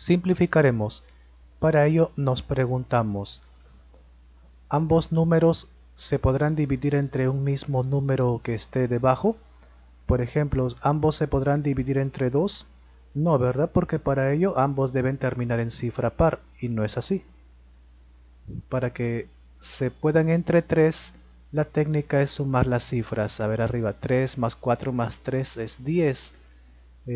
simplificaremos. Para ello nos preguntamos, ¿ambos números se podrán dividir entre un mismo número que esté debajo? Por ejemplo, ¿ambos se podrán dividir entre 2? No, ¿verdad? Porque para ello ambos deben terminar en cifra par, y no es así. Para que se puedan entre 3, la técnica es sumar las cifras. A ver arriba, 3 más 4 más 3 es 10.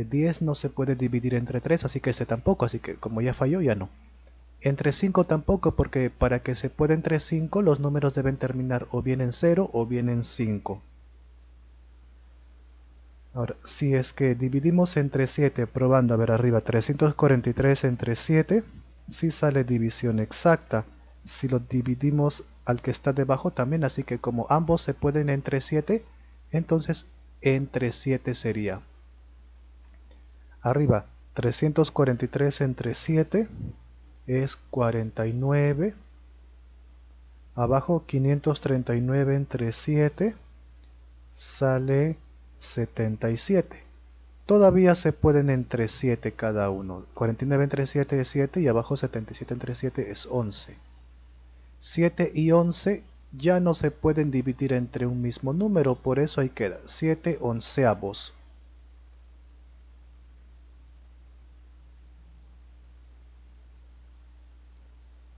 10 eh, no se puede dividir entre 3, así que este tampoco, así que como ya falló, ya no. Entre 5 tampoco, porque para que se pueda entre 5, los números deben terminar o bien en 0 o bien en 5. Ahora, si es que dividimos entre 7, probando, a ver arriba, 343 entre 7, si sí sale división exacta. Si lo dividimos al que está debajo también, así que como ambos se pueden entre 7, entonces entre 7 sería Arriba, 343 entre 7 es 49. Abajo, 539 entre 7 sale 77. Todavía se pueden entre 7 cada uno. 49 entre 7 es 7 y abajo 77 entre 7 es 11. 7 y 11 ya no se pueden dividir entre un mismo número, por eso ahí queda 7 onceavos.